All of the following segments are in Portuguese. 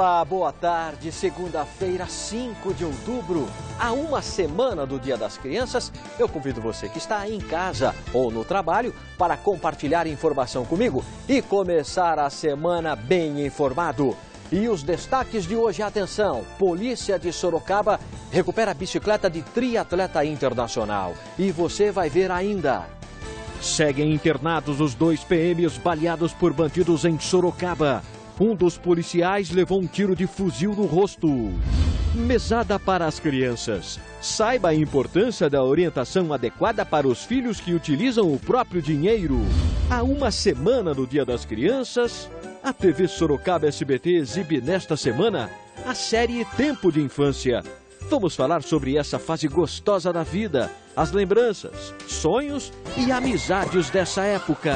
Olá, boa tarde. Segunda-feira, 5 de outubro, a uma semana do Dia das Crianças, eu convido você que está em casa ou no trabalho para compartilhar informação comigo e começar a semana bem informado. E os destaques de hoje, atenção: Polícia de Sorocaba recupera a bicicleta de triatleta internacional. E você vai ver ainda. Seguem internados os dois PMs baleados por bandidos em Sorocaba. Um dos policiais levou um tiro de fuzil no rosto. Mesada para as crianças. Saiba a importância da orientação adequada para os filhos que utilizam o próprio dinheiro. Há uma semana do Dia das Crianças, a TV Sorocaba SBT exibe nesta semana a série Tempo de Infância. Vamos falar sobre essa fase gostosa da vida, as lembranças, sonhos e amizades dessa época.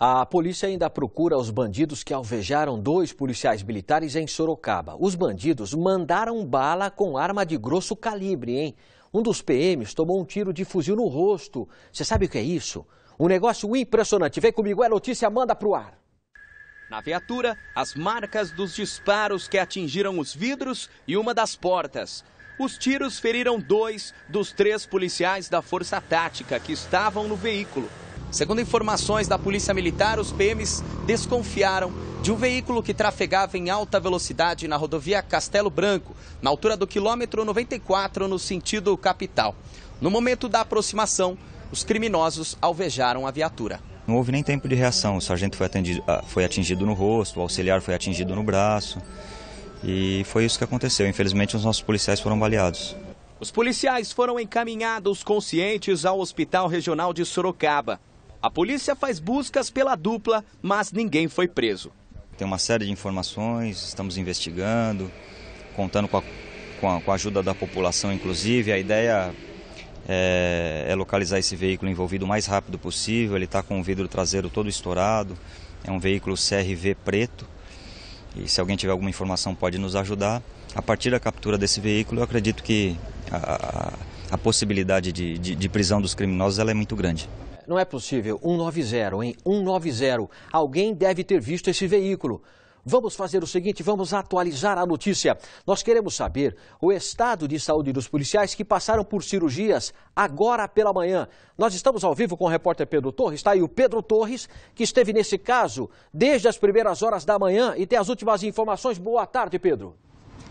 A polícia ainda procura os bandidos que alvejaram dois policiais militares em Sorocaba. Os bandidos mandaram bala com arma de grosso calibre, hein? Um dos PMs tomou um tiro de fuzil no rosto. Você sabe o que é isso? Um negócio impressionante. Vem comigo, é notícia, manda pro ar. Na viatura, as marcas dos disparos que atingiram os vidros e uma das portas. Os tiros feriram dois dos três policiais da Força Tática que estavam no veículo. Segundo informações da Polícia Militar, os PMs desconfiaram de um veículo que trafegava em alta velocidade na rodovia Castelo Branco, na altura do quilômetro 94, no sentido capital. No momento da aproximação, os criminosos alvejaram a viatura. Não houve nem tempo de reação. O sargento foi, atendido, ah, foi atingido no rosto, o auxiliar foi atingido no braço. E foi isso que aconteceu. Infelizmente, os nossos policiais foram baleados. Os policiais foram encaminhados conscientes ao Hospital Regional de Sorocaba. A polícia faz buscas pela dupla, mas ninguém foi preso. Tem uma série de informações, estamos investigando, contando com a, com a, com a ajuda da população, inclusive. A ideia é, é, localizar esse veículo envolvido o mais rápido possível. Ele está com o vidro traseiro todo estourado, é um veículo CRV preto. E se alguém tiver alguma informação, pode nos ajudar. A partir da captura desse veículo, eu acredito que a, a, a possibilidade de, de, de prisão dos criminosos ela é muito grande não é possível. 190, hein? 190. Alguém deve ter visto esse veículo. Vamos fazer o seguinte, vamos atualizar a notícia. Nós queremos saber o estado de saúde dos policiais que passaram por cirurgias agora pela manhã. Nós estamos ao vivo com o repórter Pedro Torres, está aí o Pedro Torres, que esteve nesse caso desde as primeiras horas da manhã e tem as últimas informações. Boa tarde, Pedro.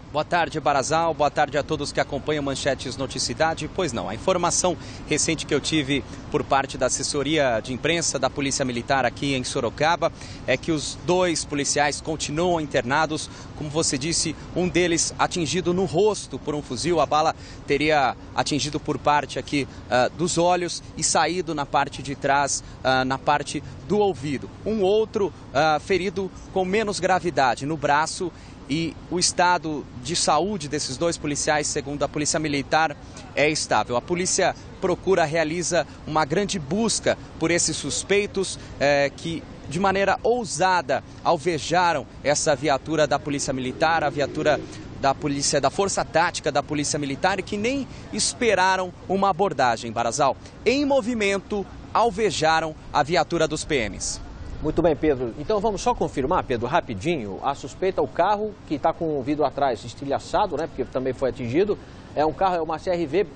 Boa tarde, Barazal. Boa tarde a todos que acompanham Manchetes Noticidade. Pois não, a informação recente que eu tive por parte da assessoria de imprensa da Polícia Militar aqui em Sorocaba é que os dois policiais continuam internados. Como você disse, um deles atingido no rosto por um fuzil. A bala teria atingido por parte aqui uh, dos olhos e saído na parte de trás, uh, na parte do ouvido. Um outro uh, ferido com menos gravidade no braço e o estado de saúde desses dois policiais, segundo a Polícia Militar, é estável. A polícia procura, realiza uma grande busca por esses suspeitos é, que. De maneira ousada, alvejaram essa viatura da Polícia Militar, a viatura da polícia, da força tática da polícia militar, que nem esperaram uma abordagem, Barazal. Em movimento, alvejaram a viatura dos PMs. Muito bem, Pedro. Então vamos só confirmar, Pedro, rapidinho. A suspeita, o carro que está com o vidro atrás estilhaçado, né? Porque também foi atingido. É um carro, é uma CRV.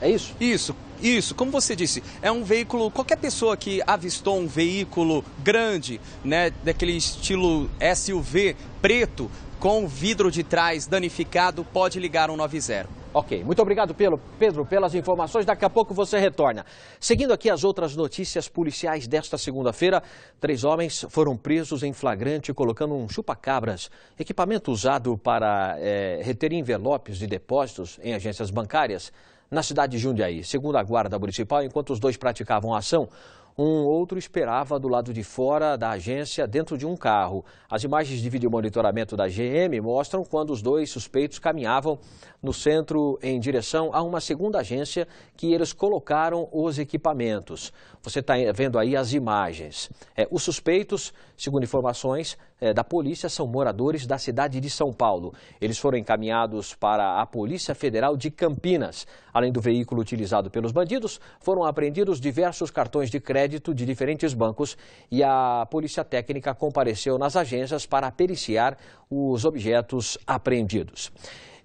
É isso? Isso, isso, como você disse, é um veículo. Qualquer pessoa que avistou um veículo grande, né, daquele estilo SUV preto, com o vidro de trás danificado, pode ligar 190. Ok, muito obrigado, pelo, Pedro, pelas informações. Daqui a pouco você retorna. Seguindo aqui as outras notícias policiais desta segunda-feira, três homens foram presos em flagrante colocando um chupa-cabras, equipamento usado para é, reter envelopes de depósitos em agências bancárias, na cidade de Jundiaí. Segundo a Guarda Municipal, enquanto os dois praticavam a ação, um outro esperava do lado de fora da agência dentro de um carro. As imagens de vídeo monitoramento da GM mostram quando os dois suspeitos caminhavam no centro em direção a uma segunda agência que eles colocaram os equipamentos. Você está vendo aí as imagens. É, os suspeitos, segundo informações, eh, da polícia são moradores da cidade de São Paulo. Eles foram encaminhados para a Polícia Federal de Campinas. Além do veículo utilizado pelos bandidos, foram apreendidos diversos cartões de crédito de diferentes bancos e a Polícia Técnica compareceu nas agências para periciar os objetos apreendidos.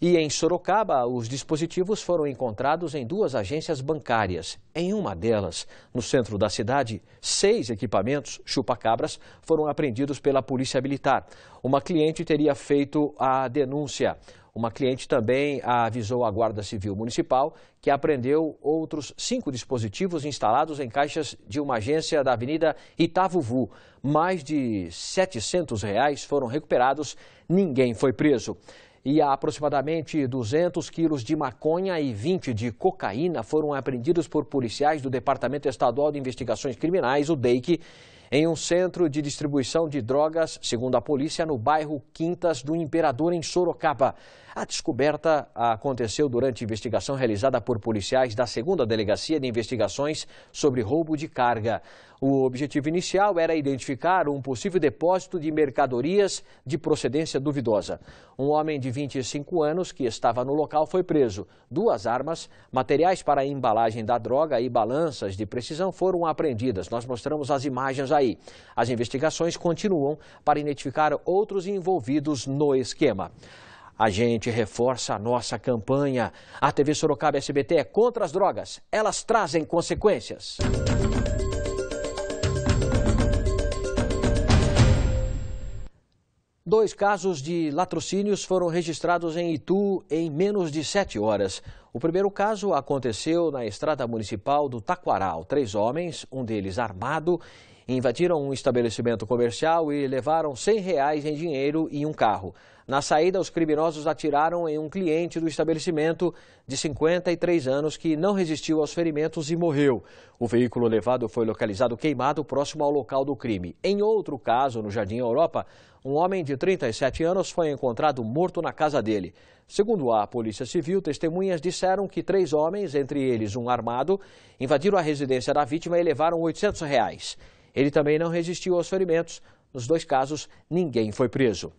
E em Sorocaba, os dispositivos foram encontrados em duas agências bancárias. Em uma delas, no centro da cidade, seis equipamentos chupacabras foram apreendidos pela Polícia Militar. Uma cliente teria feito a denúncia. Uma cliente também avisou a Guarda Civil Municipal que apreendeu outros cinco dispositivos instalados em caixas de uma agência da Avenida Itavuvu. Mais de R$ 700 reais foram recuperados, ninguém foi preso e aproximadamente 200 quilos de maconha e 20 de cocaína foram apreendidos por policiais do Departamento Estadual de Investigações Criminais, o DEIC, em um centro de distribuição de drogas, segundo a polícia, no bairro Quintas do Imperador, em Sorocaba. A descoberta aconteceu durante investigação realizada por policiais da 2 Delegacia de Investigações sobre Roubo de Carga. O objetivo inicial era identificar um possível depósito de mercadorias de procedência duvidosa. Um homem de 25 anos que estava no local foi preso. Duas armas, materiais para a embalagem da droga e balanças de precisão foram apreendidas. Nós mostramos as imagens aí. As investigações continuam para identificar outros envolvidos no esquema. A gente reforça a nossa campanha. A TV Sorocaba SBT é contra as drogas. Elas trazem consequências. Dois casos de latrocínios foram registrados em Itu em menos de sete horas. O primeiro caso aconteceu na estrada municipal do Taquaral. Três homens, um deles armado, Invadiram um estabelecimento comercial e levaram 100 reais em dinheiro e um carro. Na saída, os criminosos atiraram em um cliente do estabelecimento de 53 anos que não resistiu aos ferimentos e morreu. O veículo levado foi localizado queimado próximo ao local do crime. Em outro caso, no Jardim Europa, um homem de 37 anos foi encontrado morto na casa dele. Segundo a Polícia Civil, testemunhas disseram que três homens, entre eles um armado, invadiram a residência da vítima e levaram 800. Reais. Ele também não resistiu aos ferimentos. Nos dois casos, ninguém foi preso.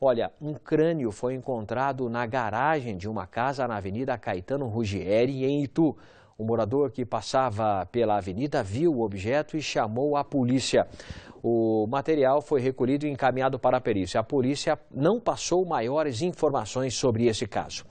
Olha, um crânio foi encontrado na garagem de uma casa na Avenida Caetano Ruggieri, em Itu. O morador que passava pela avenida viu o objeto e chamou a polícia. O material foi recolhido e encaminhado para a perícia. A polícia não passou maiores informações sobre esse caso.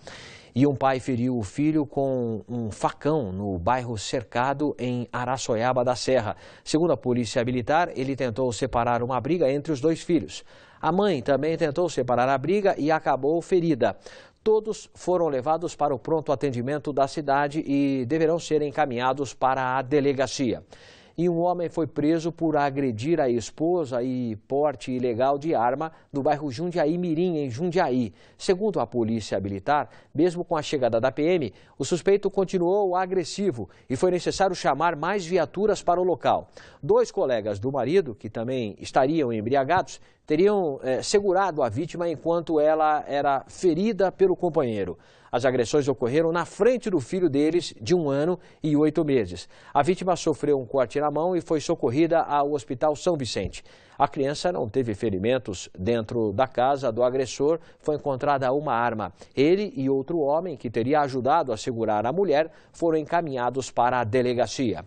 E um pai feriu o filho com um facão no bairro Cercado, em Araçoiaba da Serra. Segundo a polícia militar, ele tentou separar uma briga entre os dois filhos. A mãe também tentou separar a briga e acabou ferida. Todos foram levados para o pronto atendimento da cidade e deverão ser encaminhados para a delegacia e um homem foi preso por agredir a esposa e porte ilegal de arma no bairro Jundiaí Mirim, em Jundiaí. Segundo a polícia militar, mesmo com a chegada da PM, o suspeito continuou agressivo e foi necessário chamar mais viaturas para o local. Dois colegas do marido, que também estariam embriagados, teriam é, segurado a vítima enquanto ela era ferida pelo companheiro. As agressões ocorreram na frente do filho deles, de um ano e oito meses. A vítima sofreu um corte na mão e foi socorrida ao Hospital São Vicente. A criança não teve ferimentos. Dentro da casa do agressor foi encontrada uma arma. Ele e outro homem, que teria ajudado a segurar a mulher, foram encaminhados para a delegacia.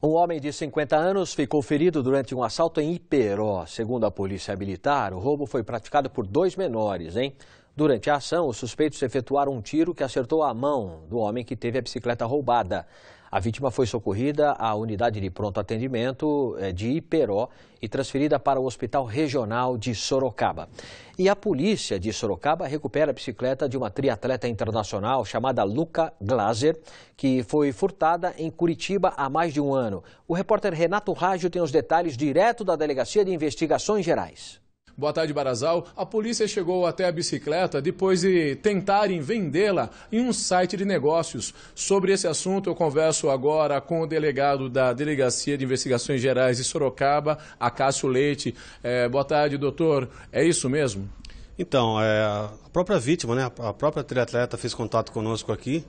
Um homem de 50 anos ficou ferido durante um assalto em Iperó. Segundo a polícia militar, o roubo foi praticado por dois menores, hein? Durante a ação, os suspeitos efetuaram um tiro que acertou a mão do homem que teve a bicicleta roubada. A vítima foi socorrida à unidade de pronto atendimento eh, de Iperó e transferida para o Hospital Regional de Sorocaba. E a polícia de Sorocaba recupera a bicicleta de uma triatleta internacional chamada Luca Glaser, que foi furtada em Curitiba há mais de um ano. O repórter Renato Rágio tem os detalhes direto da Delegacia de Investigações Gerais. Boa tarde, Barazal. A polícia chegou até a bicicleta depois de tentarem vendê-la em um site de negócios. Sobre esse assunto, eu converso agora com o delegado da Delegacia de Investigações Gerais de Sorocaba, Acácio Leite. É, boa tarde, doutor. É isso mesmo? Então, é, a própria vítima, né, a própria triatleta fez contato conosco aqui,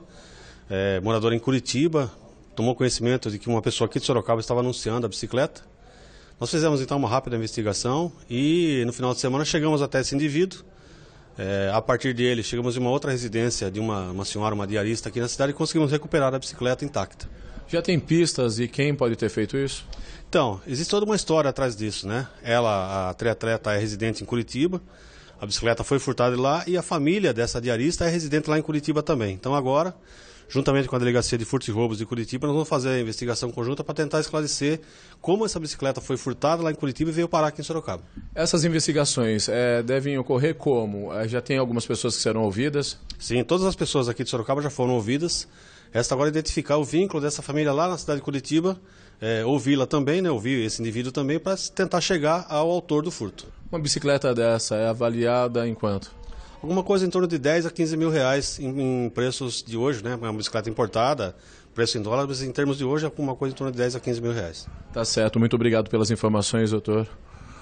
é, moradora em Curitiba, tomou conhecimento de que uma pessoa aqui de Sorocaba estava anunciando a bicicleta. Nós fizemos então uma rápida investigação e no final de semana chegamos até esse indivíduo. É, a partir dele, chegamos em uma outra residência de uma, uma senhora, uma diarista aqui na cidade e conseguimos recuperar a bicicleta intacta. Já tem pistas e quem pode ter feito isso? Então, existe toda uma história atrás disso, né? Ela, a triatleta, é residente em Curitiba, a bicicleta foi furtada lá e a família dessa diarista é residente lá em Curitiba também. Então agora juntamente com a Delegacia de Furtos e Roubos de Curitiba, nós vamos fazer a investigação conjunta para tentar esclarecer como essa bicicleta foi furtada lá em Curitiba e veio parar aqui em Sorocaba. Essas investigações é, devem ocorrer como? Eh, já tem algumas pessoas que serão ouvidas? Sim, todas as pessoas aqui de Sorocaba já foram ouvidas. Resta agora identificar o vínculo dessa família lá na cidade de Curitiba, é, ouvi-la também, né, ouvir esse indivíduo também, para tentar chegar ao autor do furto. Uma bicicleta dessa é avaliada em quanto? alguma coisa em torno de 10 a 15 mil reais em, em preços de hoje, né? Uma bicicleta importada, preço em dólares, em termos de hoje é alguma coisa em torno de 10 a 15 mil reais. Tá certo, muito obrigado pelas informações, doutor.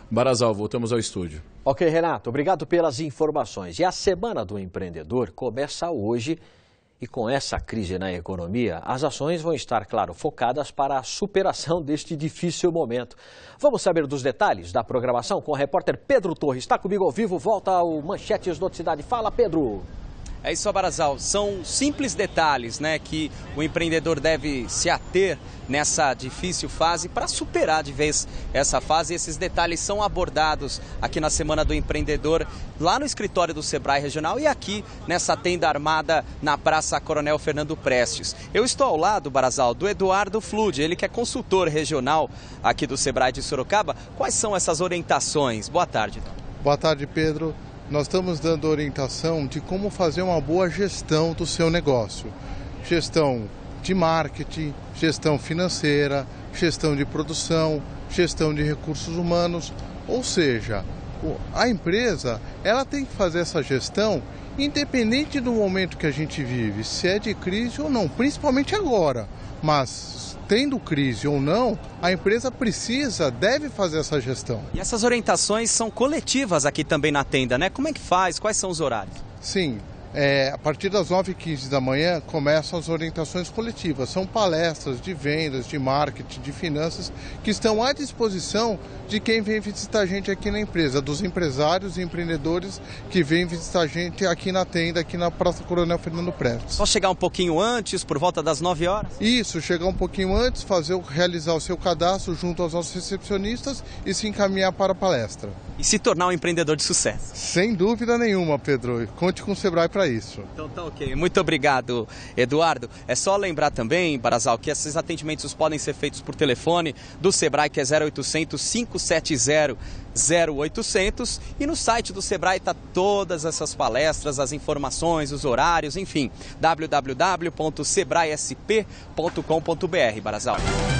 Barazal, voltamos ao estúdio. Ok, Renato, obrigado pelas informações. E a Semana do Empreendedor começa hoje e com essa crise na economia, as ações vão estar, claro, focadas para a superação deste difícil momento. Vamos saber dos detalhes da programação com o repórter Pedro Torres. Está comigo ao vivo, volta ao Manchetes Noticidade. Fala, Pedro! É isso, Abarazal. São simples detalhes né, que o empreendedor deve se ater nessa difícil fase para superar de vez essa fase. E Esses detalhes são abordados aqui na Semana do Empreendedor, lá no escritório do Sebrae Regional e aqui nessa tenda armada na Praça Coronel Fernando Prestes. Eu estou ao lado, Barazal, do Eduardo Flude, ele que é consultor regional aqui do Sebrae de Sorocaba. Quais são essas orientações? Boa tarde. Então. Boa tarde, Pedro nós estamos dando orientação de como fazer uma boa gestão do seu negócio. Gestão de marketing, gestão financeira, gestão de produção, gestão de recursos humanos, ou seja, a empresa ela tem que fazer essa gestão independente do momento que a gente vive, se é de crise ou não, principalmente agora. Mas tendo crise ou não, a empresa precisa, deve fazer essa gestão. E essas orientações são coletivas aqui também na tenda, né? Como é que faz? Quais são os horários? Sim, é, a partir das 9h15 da manhã começam as orientações coletivas. São palestras de vendas, de marketing, de finanças que estão à disposição de quem vem visitar a gente aqui na empresa, dos empresários e empreendedores que vêm visitar a gente aqui na tenda, aqui na Praça Coronel Fernando Prestes. Só chegar um pouquinho antes, por volta das 9 horas? Isso, chegar um pouquinho antes, fazer realizar o seu cadastro junto aos nossos recepcionistas e se encaminhar para a palestra. E se tornar um empreendedor de sucesso? Sem dúvida nenhuma, Pedro. Conte com o Sebrae para isso. Então tá ok. Muito obrigado, Eduardo. É só lembrar também, Barazal, que esses atendimentos podem ser feitos por telefone do Sebrae, que é 0800 570 0800 e no site do Sebrae está todas essas palestras, as informações, os horários, enfim, www.sebraesp.com.br, Barazal.